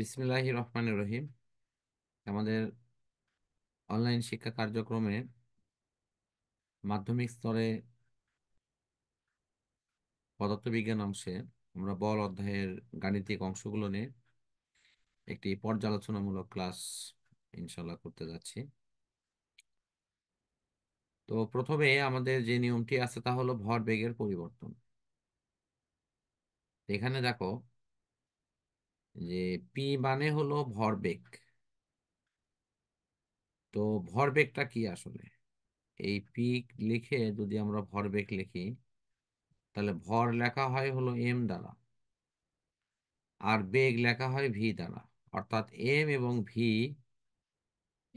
বিসমিল্লাহ রহমান রহিম আমাদের অনলাইন শিক্ষা কার্যক্রমে মাধ্যমিক স্তরে পদার্থবিজ্ঞান অংশে আমরা বল অধ্যায়ের গাণিতিক অংশগুলো নিয়ে একটি পর্যালোচনামূলক ক্লাস ইনশাল্লাহ করতে যাচ্ছি তো প্রথমে আমাদের যে নিয়মটি আছে তা হলো ভর বেগের পরিবর্তন এখানে দেখো যে পি মানে হলো ভরবেগ তো ভরবেগটা কি আসলে এই পি লিখে যদি আমরা ভরবেগ লিখি তাহলে ভর লেখা হয় হলো এম দ্বারা আর বেগ লেখা হয় ভি দ্বারা অর্থাৎ এম এবং ভি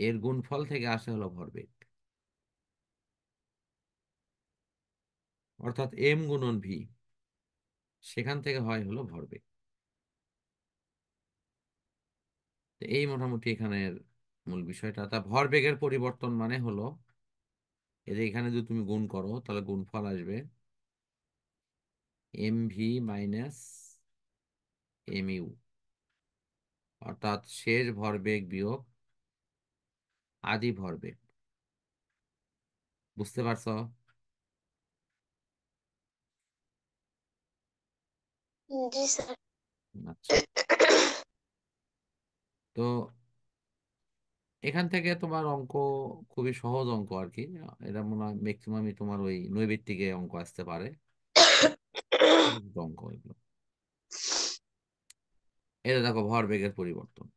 এর গুণফল থেকে আসে হলো ভরবেগ অর্থাৎ এম গুণন ভি সেখান থেকে হয় হলো ভরবেগ এই মোটামুটি এখানের মূল বিষয়টা তা ভরবেগের পরিবর্তন মানে হলো এই যে এখানে যদি তুমি গুণ করো তাহলে গুণফল আসবে M V minus M U অর্থাৎ শেষ ভরবেগ বিয়োগ আদি ভরবেগ বুঝতে পারছো জি স্যার আচ্ছা তো এখান থেকে তোমার অঙ্ক খুবই সহজ অঙ্ক আর কি এটা মনে হয় ম্যাক্সিমামই তোমার ওই নৈবেদ্যিকে অঙ্ক আসতে পারে অঙ্ক এগুলো এটা দেখো ভরবেগের পরিবর্তন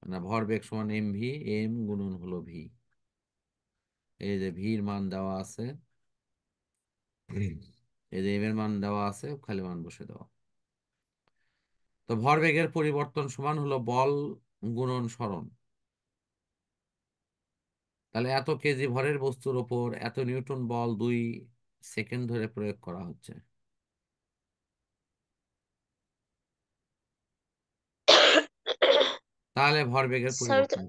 মানে ভরবেগ সমান এম ভি এম গুণন হলো ভি এই যে ভির মান দেওয়া আছে এই যে এম এর মান দেওয়া আছে খালি মান বসে দেওয়া তো ভরবেগের পরিবর্তন সমান হলো বল গুণন সরণ তাহলে এত কেজি ভরের বস্তুর ওপর এত নিউটন বল দুই সেকেন্ড ধরে প্রয়োগ করা হচ্ছে তাহলে পরিবর্তন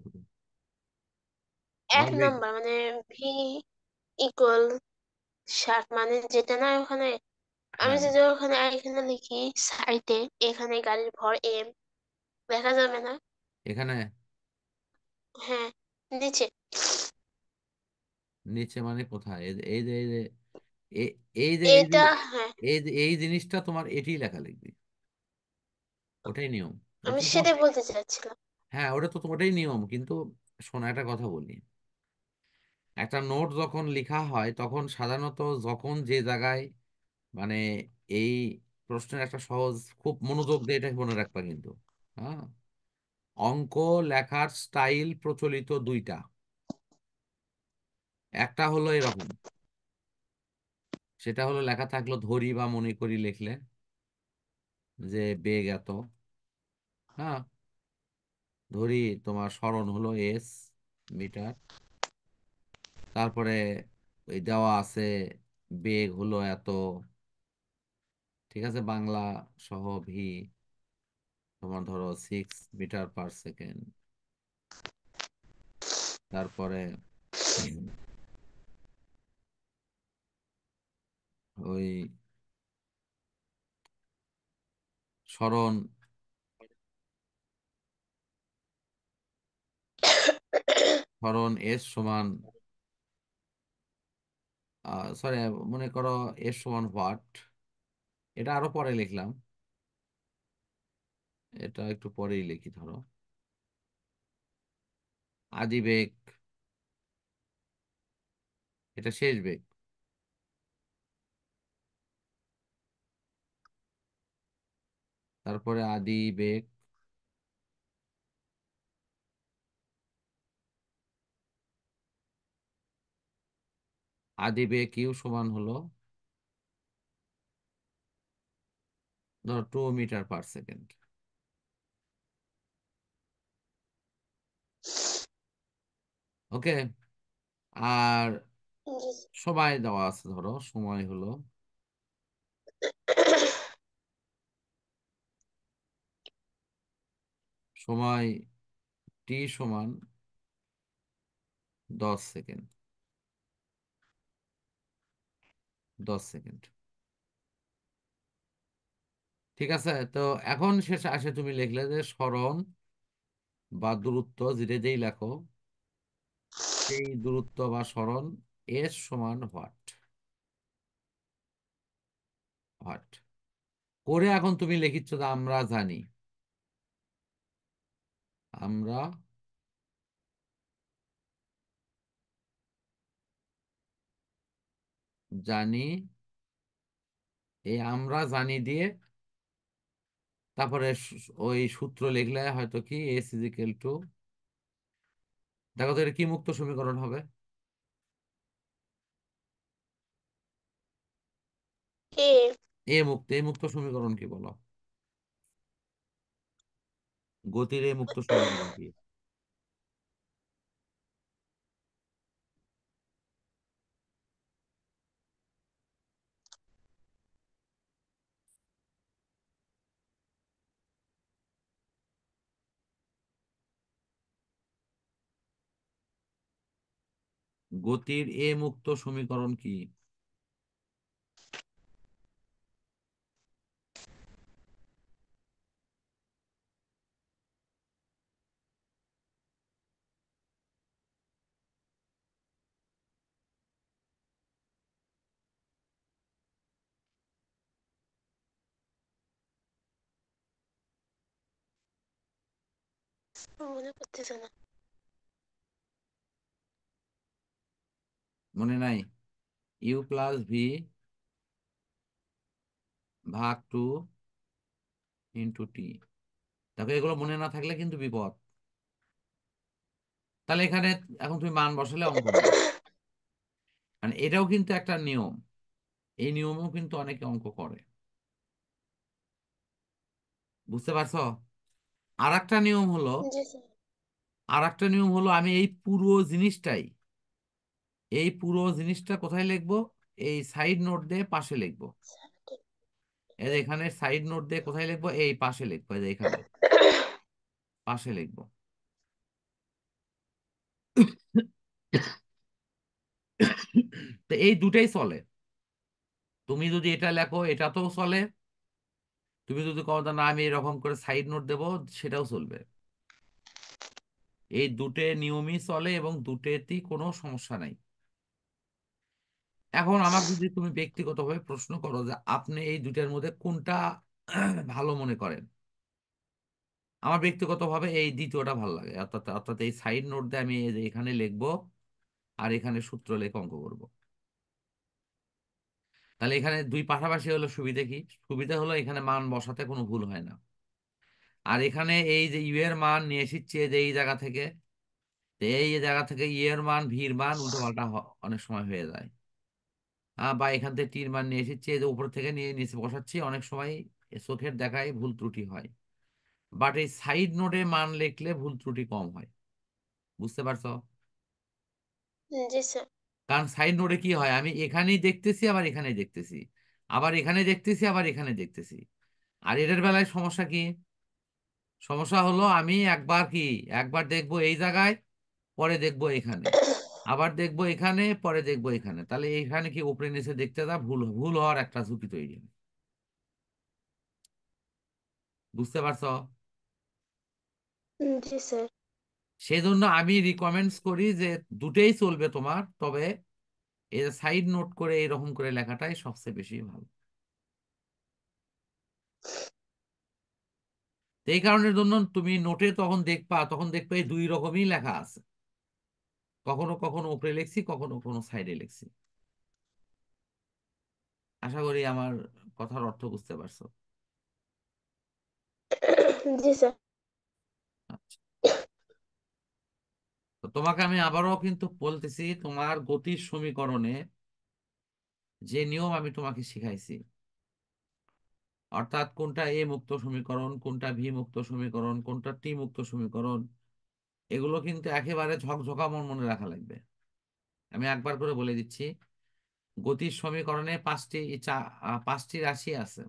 এক নম্বর মানে ভি ইকুয়াল ষাট মানে যেটা না ওখানে আমি হ্যাঁ। যদি ওখানে এখানে লিখি সাইটে এখানে গাড়ির ভর এম দেখা যাবে না এখানে হ্যাঁ নিচে নিচে মানে কোথায় এই যে এই যে এই যে এই যে এই যে এটা হ্যাঁ এই যে এই জিনিসটা তোমার এটি লেখা লিখবে ওটাই নিয়ম আমি সেটাই বলতে চাচ্ছিলাম হ্যাঁ ওটা তো ওটাই নিয়ম কিন্তু শোনা একটা কথা বলি একটা নোট যখন লিখা হয় তখন সাধারণত যখন যে জায়গায় মানে এই প্রশ্নের একটা সহজ খুব মনোযোগ দিয়ে এটা মনে রাখবা কিন্তু হ্যাঁ অঙ্ক লেখার স্টাইল প্রচলিত দুইটা একটা হলো এরকম সেটা হলো লেখা থাকলো ধরি বা মনে করি লিখলে যে বেগ এত হ্যাঁ ধরি তোমার স্মরণ হলো এস মিটার তারপরে ওই দেওয়া আছে বেগ হলো এত ঠিক আছে বাংলা সহ ভি তোমার ধরো সিক্স মিটার পার সেকেন্ড তারপরে ওই সরণ সরণ এস সমান সরি মনে করো এস সমান হোয়াট এটা আরো পরে লিখলাম এটা একটু পরেই লিখি ধরো আদি বেগ এটা শেষ বেগ তারপরে আদি বেগ আদি বেগ ইউ সমান হলো ধর two metre per second okay আর সময় দেওয়া আছে ধরো সময় হলো সময় টি সমান দশ সেকেন্ড দশ সেকেন্ড ঠিক আছে তো এখন শেষে আসে তুমি লিখলে যে স্মরণ বা দূরত্ব যেটা যেই লেখো এই দূরত্ব বা সরণ এস সমান হোয়াট হোয়াট করে এখন তুমি লিখিচ্ছ যে আমরা জানি আমরা জানি এই আমরা জানি দিয়ে তারপরে ওই সূত্র লিখলে হয়তো কি এস ইজিক্যাল টু দেখো তো এটা কি মুক্ত সমীকরণ হবে এ মুক্ত এ মুক্ত সমীকরণ কি বলো গতির এ মুক্ত সমীকরণ কি গতির এ মুক্ত সমীকরণ কি মনে করতেছে না মনে নাই ইউ প্লাস ভি ভাগ টু ইন্টু টি দেখো এগুলো মনে না থাকলে কিন্তু বিপদ তাহলে এখানে এখন তুমি মান বসালে অঙ্ক মানে এটাও কিন্তু একটা নিয়ম এই নিয়মেও কিন্তু অনেকে অঙ্ক করে বুঝতে পারছ আর নিয়ম হলো আর নিয়ম হলো আমি এই পুরো জিনিসটাই এই পুরো জিনিসটা কোথায় লিখবো এই সাইড নোট দিয়ে পাশে লিখবো এই এখানে সাইড নোট দিয়ে কোথায় লিখবো এই পাশে লিখবো এই এখানে পাশে লিখবো তো এই দুটেই চলে তুমি যদি এটা লেখো এটা তো চলে তুমি যদি কো না আমি এরকম করে সাইড নোট দেব সেটাও চলবে এই দুটে নিয়মই চলে এবং দুটেতেই কোনো সমস্যা নাই এখন আমার যদি তুমি ব্যক্তিগতভাবে প্রশ্ন করো যে আপনি এই দুটার মধ্যে কোনটা ভালো মনে করেন আমার ব্যক্তিগতভাবে এই দ্বিতীয়টা ভালো লাগে অর্থাৎ অর্থাৎ এই সাইড নোট দিয়ে আমি এখানে লিখব আর এখানে সূত্র লেখ অঙ্ক করব তাহলে এখানে দুই পাশাপাশি হলো সুবিধা কি সুবিধা হলো এখানে মান বসাতে কোনো ভুল হয় না আর এখানে এই যে ইউ এর মান নিয়ে এসেছে যে এই জায়গা থেকে এই জায়গা থেকে ইউ এর মান ভির মান উল্টো পাল্টা অনেক সময় হয়ে যায় বা এখান থেকে টির মান নিয়ে এসেছি যে উপর থেকে নিয়ে নিচে বসাচ্ছি অনেক সময় চোখের দেখায় ভুল ত্রুটি হয় বাট এই সাইড নোটে মান লিখলে ভুল ত্রুটি কম হয় বুঝতে পারছো কারণ সাইড নোটে কি হয় আমি এখানেই দেখতেছি আবার এখানে দেখতেছি আবার এখানে দেখতেছি আবার এখানে দেখতেছি আর এটার বেলায় সমস্যা কি সমস্যা হলো আমি একবার কি একবার দেখব এই জায়গায় পরে দেখব এখানে আবার দেখবো এখানে পরে দেখবো এখানে তাহলে এখানে কি উপরে নিচে দেখতে দা ভুল ভুল হওয়ার একটা ঝুঁকি তৈরি বুঝতে পারছ সেজন্য আমি রিকমেন্ডস করি যে দুটেই চলবে তোমার তবে এই সাইড নোট করে এরকম করে লেখাটাই সবচেয়ে বেশি ভালো এই কারণের জন্য তুমি নোটে তখন দেখবা তখন দেখবে দুই রকমই লেখা আছে কখনো কখনো উপরে লিখছি কখনো কোনো সাইডে লিখছি আশা করি আমার কথার অর্থ বুঝতে পারছো আচ্ছা। তো তোমাকে আমি আবারও কিন্তু বলতেছি তোমার গতির সমীকরণে যে নিয়ম আমি তোমাকে শিখাইছি অর্থাৎ কোনটা এ মুক্ত সমীকরণ কোনটা ভি মুক্ত সমীকরণ কোনটা টি মুক্ত সমীকরণ এগুলো কিন্তু একেবারে ঝকঝকা মন মনে রাখা লাগবে আমি একবার করে বলে দিচ্ছি গতির সমীকরণে পাঁচটি পাঁচটি রাশি আছে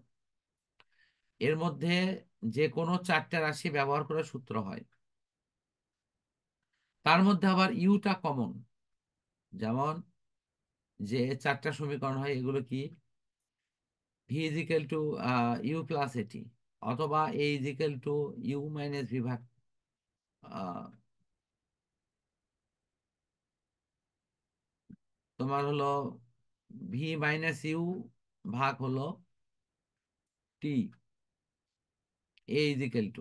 এর মধ্যে যে কোনো চারটা রাশি ব্যবহার করে সূত্র হয় তার মধ্যে আবার ইউটা কমন যেমন যে চারটা সমীকরণ হয় এগুলো কি V equal to U plus at অথবা A equal to U minus বিভাগ তোমার হলো ভি মাইনাস ইউ ভাগ হলো টি এ ইজিক্যাল টু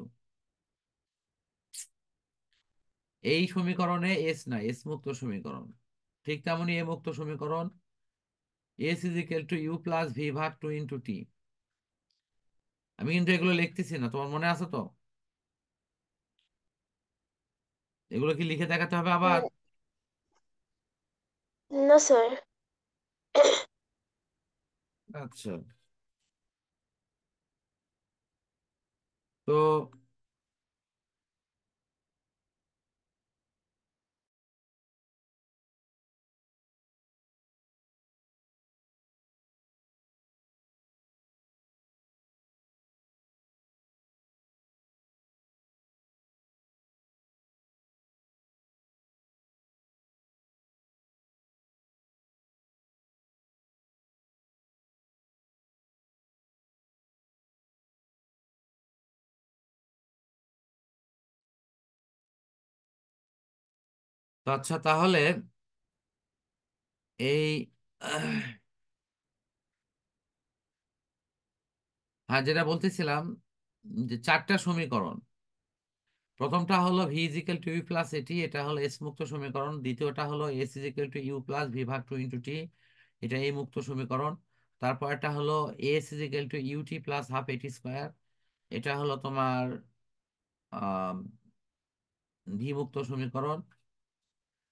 এই সমীকরণে এস না এস মুক্ত সমীকরণ ঠিক তেমনই এ মুক্ত সমীকরণ S equal to U plus V ভাগ টু ইন্টু টি আমি কিন্তু এগুলো লিখতেছি না তোমার মনে আছে তো এগুলো কি লিখে দেখাতে হবে আবার না স্যার আচ্ছা তো তো আচ্ছা তাহলে এই হ্যাঁ যেটা বলতেছিলাম যে চারটা সমীকরণ প্রথমটা হলো V equal to U plus at এটা হলো এস মুক্ত সমীকরণ দ্বিতীয়টা হলো S equal to U plus V ভাগ টু ইন্টু টি এটা এই মুক্ত সমীকরণ তারপর হলো S equal to U T plus half at square এটা হলো তোমার ভি মুক্ত সমীকরণ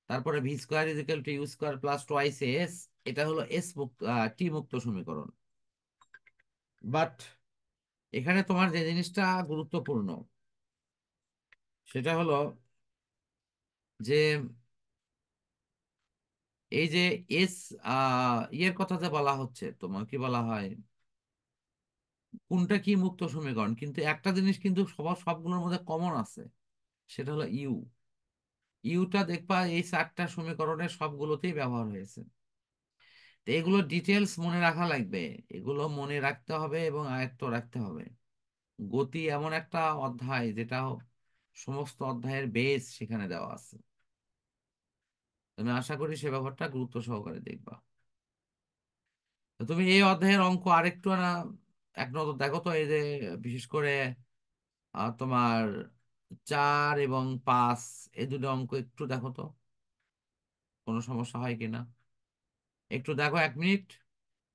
তারপরে V square is equal to U square plus twice S এটা হলো এস মুক্ত টি মুক্ত সমীকরণ বাট এখানে তোমার যে জিনিসটা গুরুত্বপূর্ণ সেটা হলো যে এই যে এস ইয়ের কথা যে বলা হচ্ছে তোমার কি বলা হয় কোনটা কি মুক্ত সমীকরণ কিন্তু একটা জিনিস কিন্তু সবার সবগুলোর মধ্যে কমন আছে সেটা হলো ইউ ইউটা দেখবা এই চারটা সমীকরণের সবগুলোতেই ব্যবহার হয়েছে তো এগুলো ডিটেলস মনে রাখা লাগবে এগুলো মনে রাখতে হবে এবং আয়ত্ত রাখতে হবে গতি এমন একটা অধ্যায় যেটা সমস্ত অধ্যায়ের বেস সেখানে দেওয়া আছে তুমি আশা করি সে ব্যাপারটা গুরুত্ব সহকারে দেখবা তুমি এই অধ্যায়ের অঙ্ক আরেকটু না এক নজর দেখো তো এই যে বিশেষ করে তোমার চার এবং পাঁচ এ দুটো অঙ্ক একটু দেখো তো কোনো সমস্যা হয় কিনা একটু দেখো এক মিনিট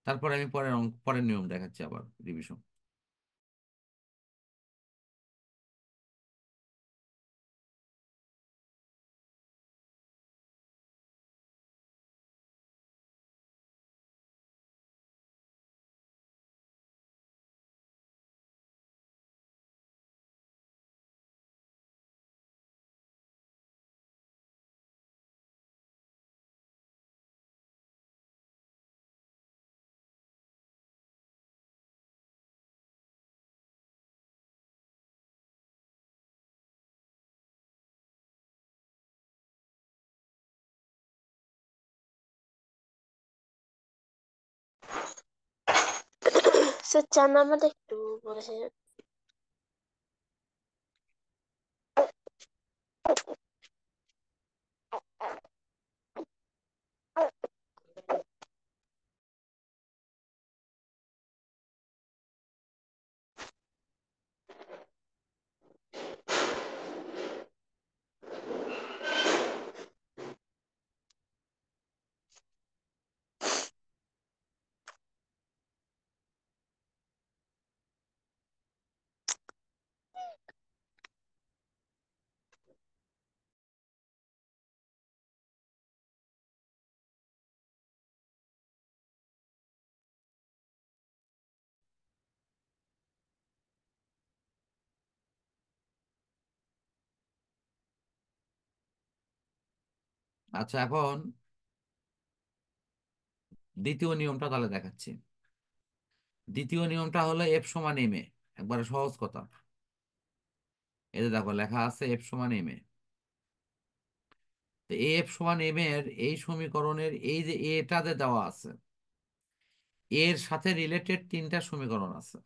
তারপরে আমি পরের অঙ্ক পরের নিয়ম দেখাচ্ছি আবার revision secara mendekat tuh boleh আচ্ছা এখন দ্বিতীয় নিয়মটা তাহলে দেখাচ্ছি দ্বিতীয় নিয়মটা হলো এফ সমান এম এ একবারে সহজ কথা এতে দেখো লেখা আছে এফ সমান এম এ তো এফ সমান এম এর এই সমীকরণের এই যে এটা যে দেওয়া আছে এর সাথে রিলেটেড তিনটা সমীকরণ আছে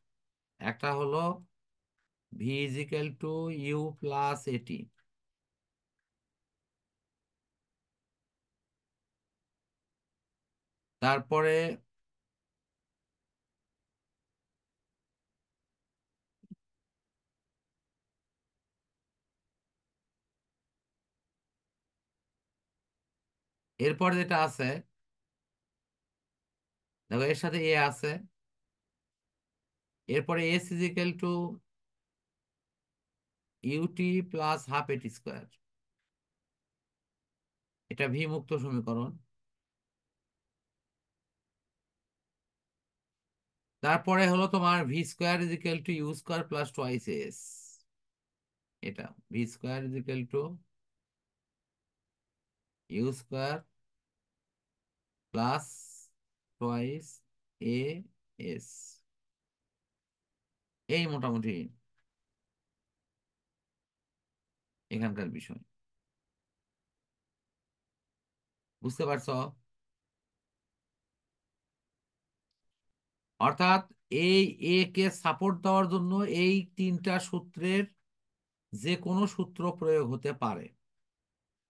একটা হলো V equal to U plus at তারপরে এরপর যেটা আছে দেখো এর সাথে এ আছে এরপরে S equal to U T plus half at square এটা ভি মুক্ত সমীকরণ তারপরে হলো তোমার V square is equal to U square plus twice S এটা V square is equal to U square plus twice A S এই মোটামুটি এখানকার বিষয় বুঝতে পারছ অর্থাৎ এই এ কে সাপোর্ট দেওয়ার জন্য এই তিনটা সূত্রের যে কোনো সূত্র প্রয়োগ হতে পারে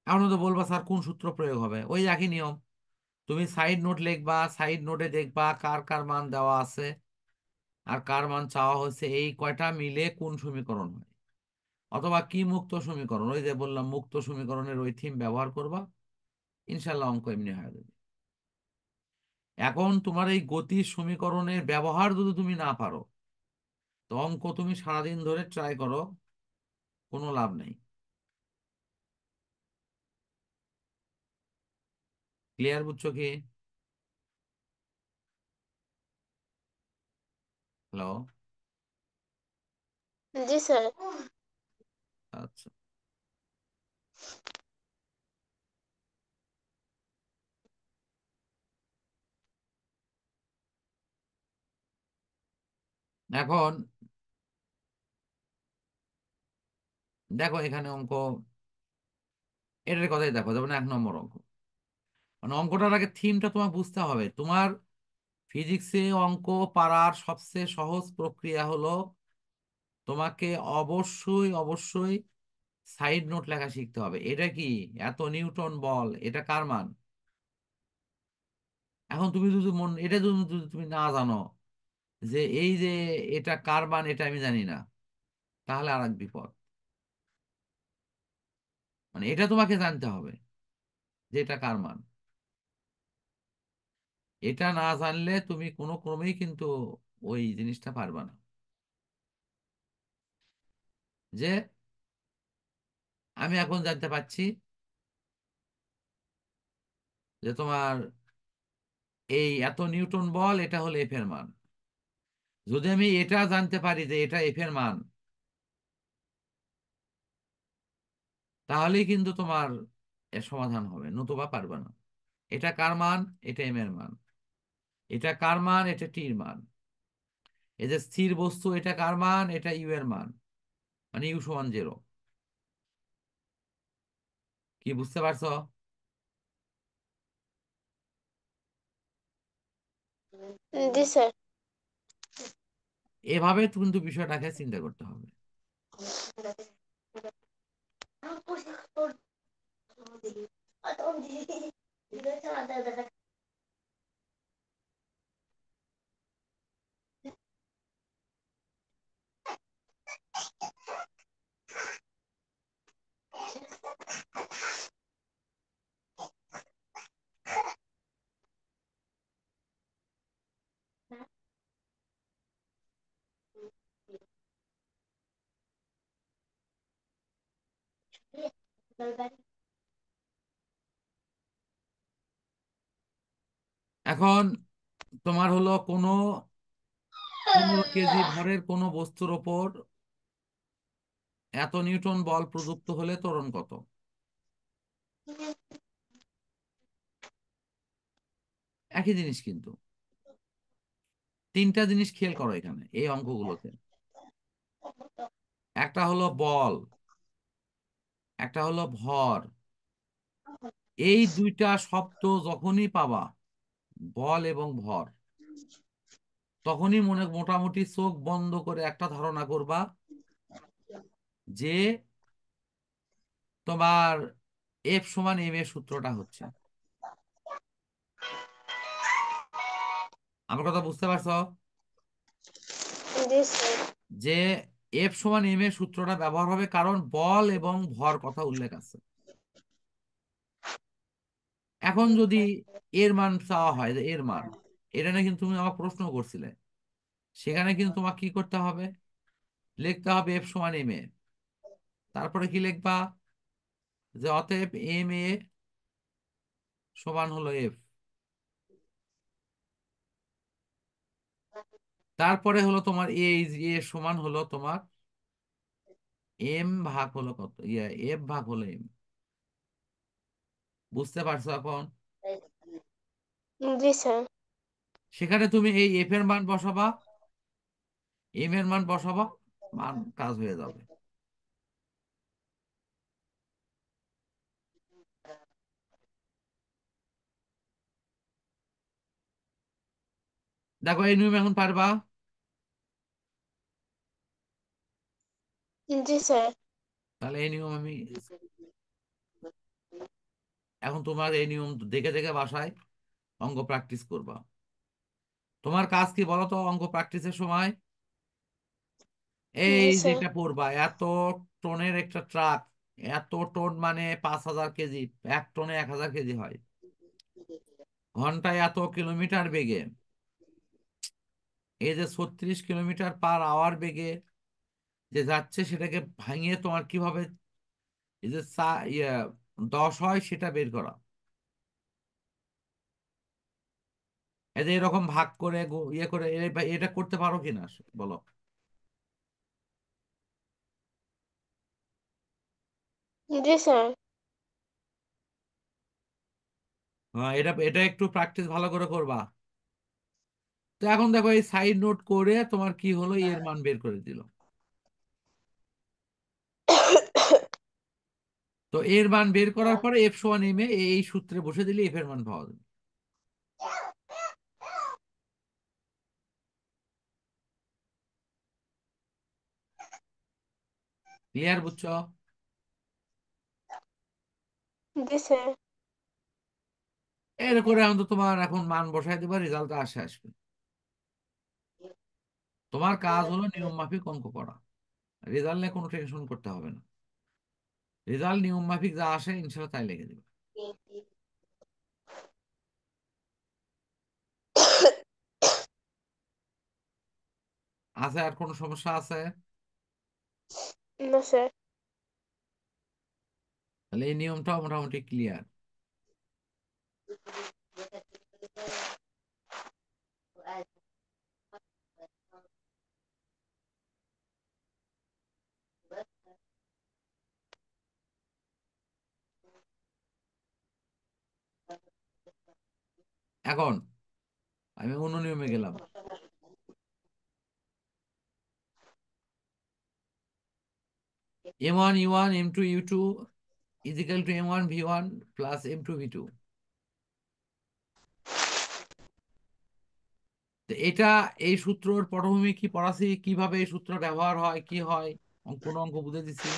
এখন তো বলবা স্যার কোন সূত্র প্রয়োগ হবে ওই একই নিয়ম তুমি সাইড নোট লিখবা সাইড নোটে দেখবা কার কার মান দেওয়া আছে আর কার মান চাওয়া হয়েছে এই কয়টা মিলে কোন সমীকরণ হয় অথবা কি মুক্ত সমীকরণ ওই যে বললাম মুক্ত সমীকরণের ওই থিম ব্যবহার করবা ইনশাল্লাহ অঙ্ক এমনি হয়ে যাবে এখন তোমার এই গতির সমীকরণের ব্যবহার যদি তুমি না পারো তো অঙ্ক তুমি সারাদিন ধরে ট্রাই করো কোনো লাভ নেই ক্লিয়ার বুঝছো কি হ্যালো জি স্যার আচ্ছা এখন দেখো এখানে অঙ্ক এটার কথাই দেখো যেমন এক নম্বর অঙ্ক মানে অঙ্কটার আগে থিমটা তোমার বুঝতে হবে তোমার ফিজিক্সে অঙ্ক পারার সবচেয়ে সহজ প্রক্রিয়া হলো তোমাকে অবশ্যই অবশ্যই সাইড নোট লেখা শিখতে হবে এটা কি এত নিউটন বল এটা কার মান এখন তুমি যদি মন এটা যদি তুমি না জানো যে এই যে এটা কারবান এটা আমি জানি না তাহলে আর এক বিপদ মানে এটা তোমাকে জানতে হবে যে এটা মান এটা না জানলে তুমি কোনো ক্রমেই কিন্তু ওই জিনিসটা পারবে না যে আমি এখন জানতে পাচ্ছি যে তোমার এই এত নিউটন বল এটা হলো এফের মান যদি আমি এটা জানতে পারি যে এটা এফ এর মান তাহলে কিন্তু তোমার সমাধান হবে নতুবা পারবে না এটা কার মান এটা এম এর মান এটা কার মান এটা টির মান এই যে স্থির বস্তু এটা কার মান এটা ইউ এর মান মানে ইউ সমান জেরো কি বুঝতে পারছ জি স্যার এভাবে কিন্তু বিষয়টাকে চিন্তা করতে হবে এখন তোমার হলো কোনো পনেরো কেজি ভরের কোনো বস্তুর ওপর এত নিউটন বল প্রযুক্ত হলে ত্বরণ কত একই জিনিস কিন্তু তিনটা জিনিস খেয়াল করো এখানে এই অঙ্কগুলোতে একটা হলো বল একটা হলো ভর এই দুইটা শব্দ যখনই পাবা বল এবং ভর তখনই মনে মোটামুটি চোখ বন্ধ করে একটা ধারণা করবা যে তোমার এফ সমান এম এর সূত্রটা হচ্ছে আমার কথা বুঝতে পারছো যে এফ সমান এম এর সূত্রটা ব্যবহার হবে কারণ বল এবং ভর কথা উল্লেখ আছে এখন যদি এর মান চাওয়া হয় যে এর মান এটা নিয়ে কিন্তু তুমি আমার প্রশ্ন করছিলে সেখানে কিন্তু তোমাকে কি করতে হবে লিখতে হবে এফ সমান এম এ তারপরে কি লিখবা যে অতএব এম এ সমান হলো এফ তারপরে হলো তোমার এ এ সমান হলো তোমার এম ভাগ হলো কত ইয়া এফ ভাগ হলো এম বুঝতে পারছো এখন সেখানে তুমি এই এফ এর মান বসাবা এম এর মান বসাবা মান কাজ হয়ে যাবে দেখো এই নিয়ম এখন পারবা জি স্যার তাহলে এই নিয়ম আমি এখন তোমার এই নিয়ম দেখে দেখে বাসায় অঙ্গ প্র্যাকটিস করবা তোমার কাজ কি বলো তো অঙ্ক প্র্যাকটিসের সময় এই যে পড়বা এত টনের একটা ট্রাক এত টন মানে পাঁচ হাজার কেজি এক টনে এক হাজার কেজি হয় ঘন্টায় এত কিলোমিটার বেগে এ যে ছত্রিশ কিলোমিটার পার আওয়ার বেগে যে যাচ্ছে সেটাকে ভাঙিয়ে তোমার কিভাবে এই যে ইয়ে, দশ হয় সেটা বের করা এই যে এরকম ভাগ করে ইয়ে করে এটা করতে পারো কিনা বলো হ্যাঁ এটা এটা একটু প্র্যাকটিস ভালো করে করবা তো এখন দেখো এই সাইড নোট করে তোমার কি হলো হ্যাঁ। এর মান বের করে দিল তো এর মান বের করার হ্যাঁ। পরে এফ সোয়ান এম এ এই সূত্রে বসে দিলে এফ এর মান পাওয়া যাবে ক্লিয়ার বুঝছো এর করে এখন তো তোমার এখন মান বসাই দেবা রেজাল্ট আসে আসবে তোমার কাজ হলো নিয়ম মাফিক অঙ্ক করা রেজাল্ট নিয়ে কোনো টেনশন করতে হবে না রেজাল্ট নিয়ম মাফিক যা আসে ইনশাল্লাহ তাই লেগে দেবে আছে আর কোনো সমস্যা আছে না স্যার তাহলে এই নিয়মটা মোটামুটি ক্লিয়ার এখন আমি অন্য নিয়মে গেলাম M one U one M two U two equal to M one V one plus M two V two এটা এই সূত্রর পটভূমি কি পড়াছি কিভাবে এই সূত্র ব্যবহার হয় কি হয় কোন অঙ্ক বুঝে দিচ্ছি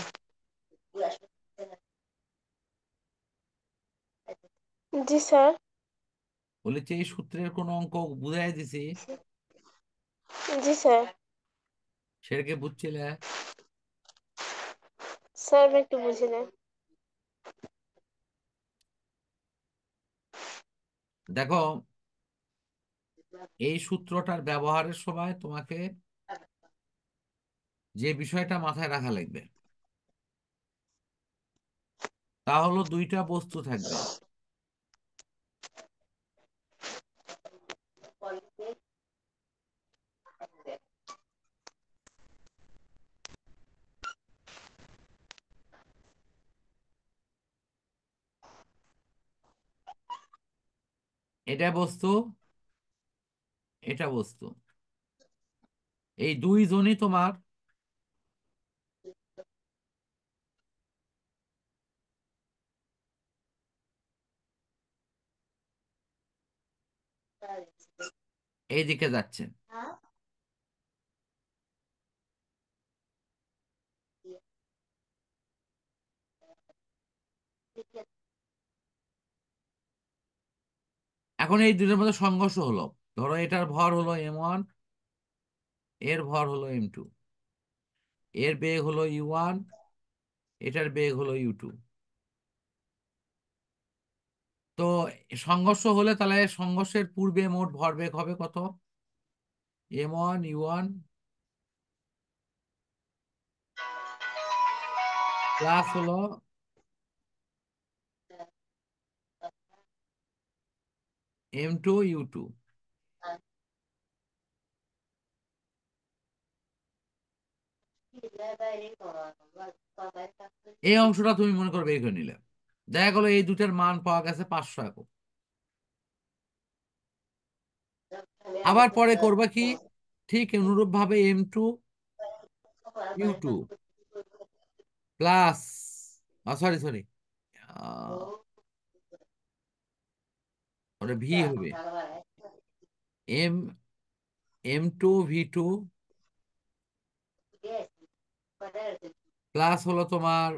জি স্যার বলেছে এই সূত্রের কোন অঙ্ক বুঝাই দিছি জি স্যার বুঝছিলে স্যার একটু দেখো এই সূত্রটার ব্যবহারের সময় তোমাকে যে বিষয়টা মাথায় রাখা লাগবে তা হলো দুইটা বস্তু থাকবে এটা বস্তু এটা বস্তু এই দুই জনই তোমার এইদিকে যাচ্ছে এখন এই দুটোর মধ্যে সংঘর্ষ হলো ধরো এটার ভর হলো এম ওয়ান এর ভর হলো এম টু এর বেগ হলো ইউ ওয়ান এটার বেগ হলো ইউ টু তো সংঘর্ষ হলে তাহলে সংঘর্ষের পূর্বে মোট ভর বেগ হবে কত M one U one plus হলো M2 U2 এই অংশটা তুমি মনে করবে করে নিলে দেখা গেলো এই দুটার মান পাওয়া গেছে পাঁচশো একক আবার পরে করবা কি ঠিক অনুরূপ ভাবে M two U two plus sorry sorry ওটা ভি আচ্ছা। হবে M M two V two plus হলো তোমার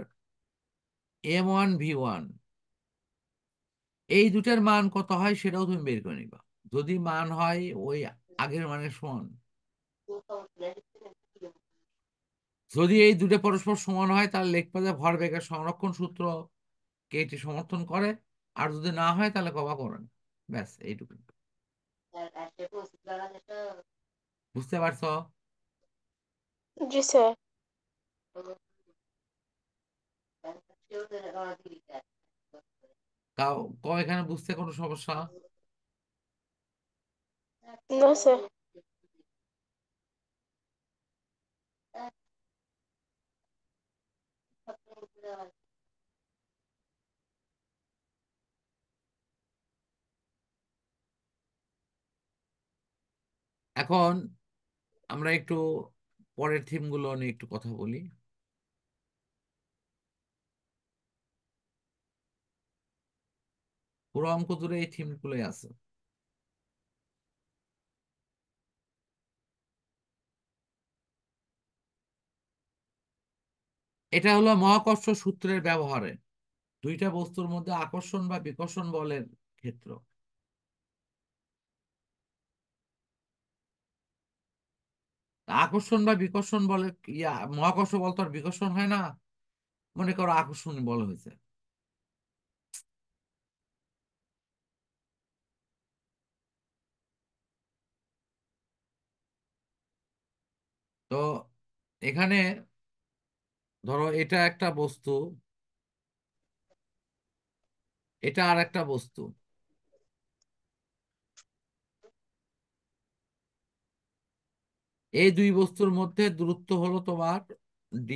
এম ওয়ান ভি ওয়ান এই দুটার মান কত হয় সেটাও তুমি বের করে নিবা যদি মান হয় ওই আগের মানে সমান যদি এই দুটো পরস্পর সমান হয় তাহলে লিখবা যে ভরবেগের সংরক্ষণ সূত্র কে এটি সমর্থন করে আর যদি না হয় তাহলে কবা করে না ব্যাস এইটুকু হ্যাঁ, বুঝতে পারছো জি স্যার এখানে বুঝতে কোনো সমস্যা না স্যার এখন আমরা একটু পরের থিমগুলো নিয়ে একটু কথা বলি পুরো অঙ্ক জুড়ে এই থিমগুলোই আছে এটা হলো মহাকর্ষ সূত্রের ব্যবহারে দুইটা বস্তুর মধ্যে আকর্ষণ বা বিকর্ষণ বলের ক্ষেত্র আকর্ষণ বা বিকর্ষণ বলে ইয়া মহাকর্ষ বল তো আর বিকর্ষণ হয় না মনে করো আকর্ষণ বল হয়েছে তো এখানে ধরো এটা একটা বস্তু এটা আর একটা বস্তু এই দুই বস্তুর মধ্যে দূরত্ব হলো তোমার ডি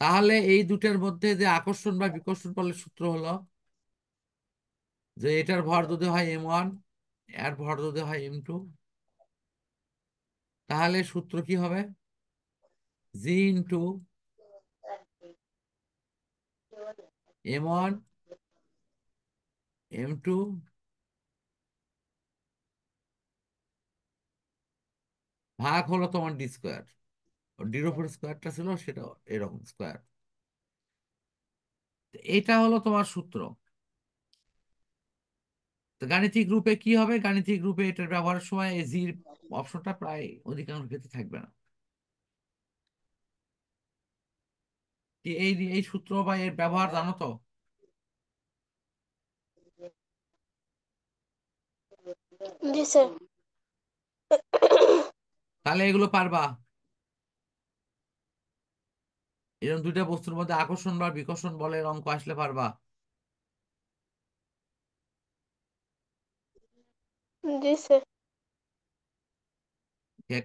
তাহলে এই দুটার মধ্যে যে আকর্ষণ বা বিকর্ষণ বলের সূত্র হলো যে এটার ভর যদি হয় এম ওয়ান এর ভর যদি হয় এম টু তাহলে সূত্র কি হবে G into M one M two ভাগ হলো তোমার ডি স্কোয়ার ডির ওপর স্কোয়ারটা ছিল সেটা এরকম স্কোয়ার এটা হলো তোমার সূত্র গাণিতিক রূপে কি হবে গাণিতিক রূপে এটার ব্যবহারের সময় এই জির অপশনটা প্রায় অধিকাংশ ক্ষেত্রে থাকবে না এই এই সূত্র বা এর ব্যবহার জানো তো জি স্যার তাহলে এগুলো পারবা এরকম দুইটা বস্তুর মধ্যে আকর্ষণ বা বিকর্ষণ বলের অঙ্ক আসলে পারবা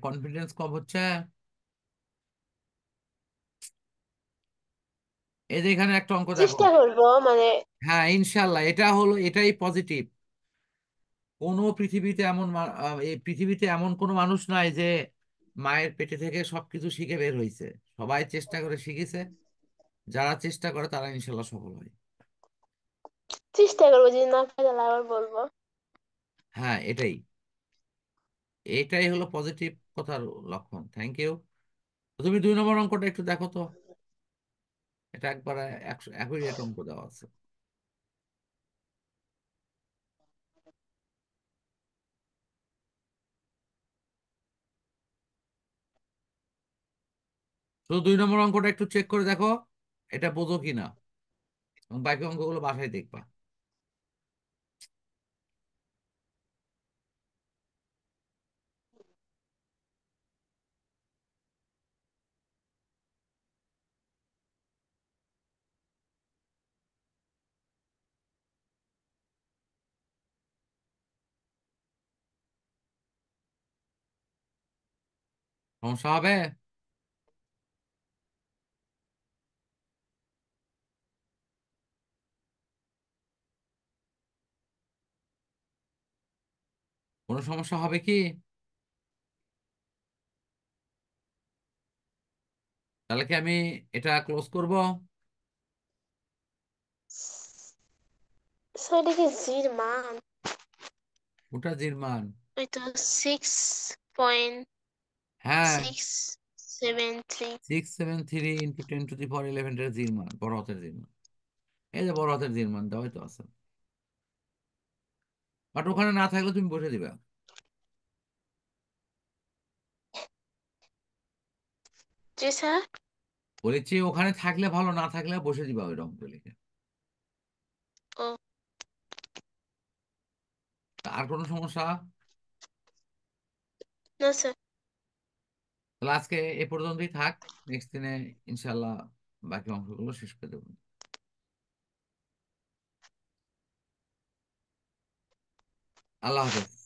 কনফিডেন্স কম হচ্ছে এই যে এখানে একটা অঙ্ক দেখো মানে হ্যাঁ ইনশাল্লাহ এটা হলো এটাই পজিটিভ কোনো পৃথিবীতে এমন এই পৃথিবীতে এমন কোনো মানুষ নাই যে মায়ের পেটে থেকে সবকিছু শিখে বের হয়েছে সবাই চেষ্টা করে শিখেছে যারা চেষ্টা করে তারা ইনশাল্লাহ সফল হয় চেষ্টা করবো যদি না তাহলে আবার বলবো হ্যাঁ এটাই এটাই হলো পজিটিভ কথার লক্ষণ থ্যাংক ইউ তুমি দুই নম্বর অঙ্কটা একটু দেখো তো এটা একবার একশো একই রেট অঙ্ক দেওয়া আছে তো দুই নম্বর অঙ্কটা একটু চেক করে দেখো এটা বোঝো কি না বাকি অঙ্কগুলো বাসায় দেখবা সমস্যা হবে কোনো সমস্যা হবে কি তাহলে কি আমি এটা ক্লোজ করব ওটা জির মান six seven three ten eleven এই যে বড় হাতের জির মান দেওয়াই তো আছে বাট ওখানে না থাকলে তুমি বসে দিবা জি স্যার বলেছি ওখানে থাকলে ভালো না থাকলে বসে দিবা ওই রং লিখে আর কোনো সমস্যা না স্যার তাহলে আজকে এ পর্যন্তই থাক নেক্সট দিনে ইনশাল্লাহ বাকি অংশগুলো শেষ করে দেবো আল্লাহ হাফেজ